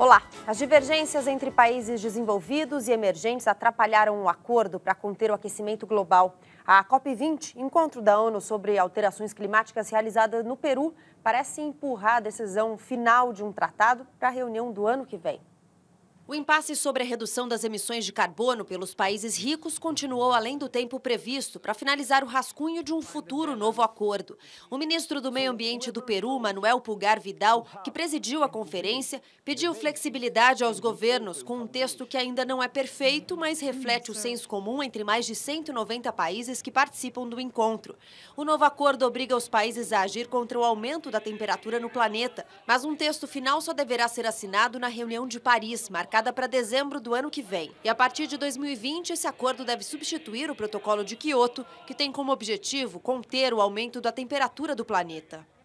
Olá! As divergências entre países desenvolvidos e emergentes atrapalharam um acordo para conter o aquecimento global. A COP20, encontro da ONU sobre alterações climáticas realizada no Peru, parece empurrar a decisão final de um tratado para a reunião do ano que vem. O impasse sobre a redução das emissões de carbono pelos países ricos continuou além do tempo previsto para finalizar o rascunho de um futuro novo acordo. O ministro do Meio Ambiente do Peru, Manuel Pulgar Vidal, que presidiu a conferência, pediu flexibilidade aos governos com um texto que ainda não é perfeito, mas reflete o senso comum entre mais de 190 países que participam do encontro. O novo acordo obriga os países a agir contra o aumento da temperatura no planeta, mas um texto final só deverá ser assinado na reunião de Paris, marcada marcada para dezembro do ano que vem. E a partir de 2020, esse acordo deve substituir o protocolo de Quioto, que tem como objetivo conter o aumento da temperatura do planeta.